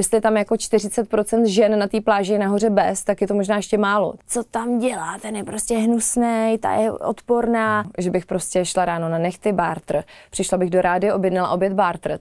jestli tam jako 40% žen na té pláži nahoře bez, tak je to možná ještě málo. Co tam dělá? Ten je prostě hnusný, ta je odporná. Že bych prostě šla ráno na nechty bartr, přišla bych do rády, objednala oběd bartr.